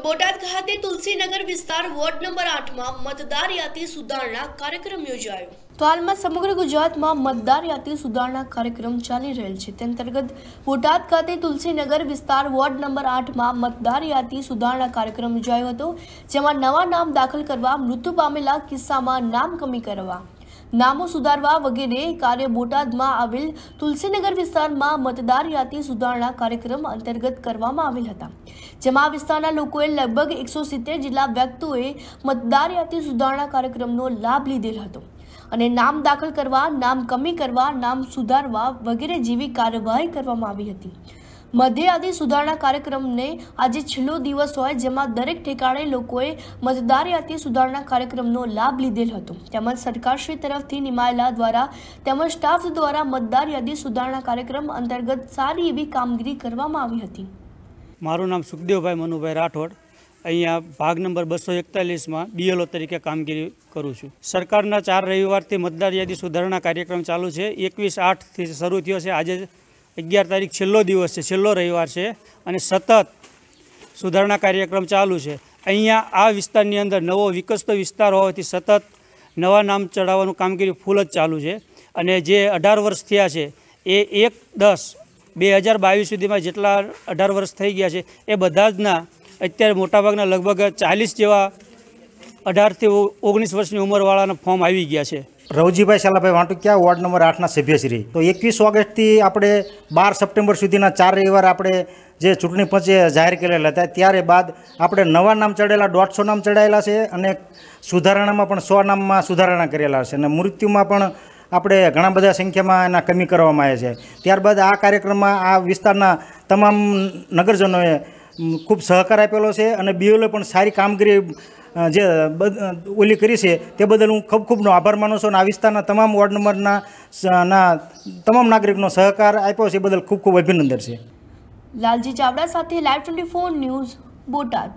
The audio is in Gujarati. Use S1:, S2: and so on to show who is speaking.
S1: તો બોટાદ ખાતે તુલસીનગર વિસ્તાર વોર્ડ નંબર આઠમાં મતદાર યાદી સુધારણા કાર્યક્રમ યોજાયો તો હાલમાં સમગ્ર ગુજરાતમાં મતદાર યાત્રી સુધારણા કાર્યક્રમ ચાલી રહેલ છે તે અંતર્ગત બોટાદ ખાતે તુલસીનગર વિસ્તાર વોર્ડ નંબર આઠમાં મતદાર યાદી સુધારણા કાર્યક્રમ યોજાયો હતો જેમાં નવા નામ દાખલ કરવા મૃત્યુ પામેલા કિસ્સામાં નામ કમી કરવા નામો સુધારવા વગેરે કાર્ય બોટાદમાં આવેલ તુલસીનગર વિસ્તારમાં મતદાર યાદી સુધારણા કાર્યક્રમ અંતર્ગત કરવામાં આવેલ હતા જેમાં આ વિસ્તારના લોકોએ લગભગ એકસો સિત્તેર જેટલા વ્યક્તિઓએ મતદાર યાદી સુધારણા કાર્યક્રમનો લાભ લીધેલ હતો અને નામ દાખલ કરવા નામ કમી કરવા નામ સુધારવા વગેરે જેવી કાર્યવાહી કરવામાં આવી હતી મધ્યરાત્રિ સુધારણા કાર્યક્રમને આજે છેલ્લો દિવસ હોય જેમાં દરેક ઠેકાણે લોકોએ મતદાર યાદી સુધારણા કાર્યક્રમનો લાભ લીધેલ હતો તેમજ સરકારશ્રી તરફથી નિમાયેલા દ્વારા તેમજ સ્ટાફ દ્વારા મતદાર યાદી સુધારણા કાર્યક્રમ અંતર્ગત સારી એવી કામગીરી કરવામાં આવી હતી
S2: મારું નામ સુખદેવભાઈ મનુભાઈ રાઠોડ અહીંયા ભાગ નંબર બસો એકતાલીસમાં બીએલઓ તરીકે કામગીરી કરું છું સરકારના ચાર રવિવારથી મતદાર યાદી સુધારણા કાર્યક્રમ ચાલુ છે એકવીસ આઠથી શરૂ થયો છે આજે અગિયાર તારીખ છેલ્લો દિવસ છે છેલ્લો રવિવાર છે અને સતત સુધારણા કાર્યક્રમ ચાલુ છે અહીંયા આ વિસ્તારની અંદર નવો વિકસતો વિસ્તાર હોવાથી સતત નવા નામ ચડાવવાનું કામગીરી ફૂલ જ ચાલુ છે અને જે અઢાર વર્ષ થયા છે એ એક દસ બે હજાર બાવીસ સુધીમાં જેટલા અઢાર વર્ષ થઈ ગયા છે એ બધા જના અત્યારે મોટાભાગના લગભગ ચાલીસ જેવા અઢારથી ઓગણીસ વર્ષની ઉંમરવાળાના ફોર્મ આવી ગયા છે
S3: રવજીભાઈ શાલાભાઈ વાંટુકિયા વોર્ડ નંબર આઠના સભ્યશ્રી તો એકવીસ ઓગસ્ટથી આપણે બાર સપ્ટેમ્બર સુધીના ચાર રવિવાર આપણે જે ચૂંટણી પંચે જાહેર કરેલા હતા ત્યારે બાદ આપણે નવા નામ ચડેલા દોઢસો નામ ચડાયેલા છે અને સુધારણામાં પણ સો નામમાં સુધારણા કરેલા છે અને મૃત્યુમાં પણ આપણે ઘણા બધા સંખ્યામાં એના કમી કરવામાં આવે છે ત્યારબાદ આ કાર્યક્રમમાં આ વિસ્તારના તમામ નગરજનોએ ખૂબ સહકાર આપેલો છે અને બીઓલે પણ સારી કામગીરી જે ઓલી કરી છે તે બદલ હું ખૂબ ખૂબનો આભાર માનું છું અને આ વિસ્તારના તમામ વોર્ડ નંબરના ના તમામ નાગરિકનો સહકાર આપ્યો છે એ બદલ ખૂબ ખૂબ અભિનંદન છે
S1: લાલજી ચાવડા સાથે live twenty four news Botad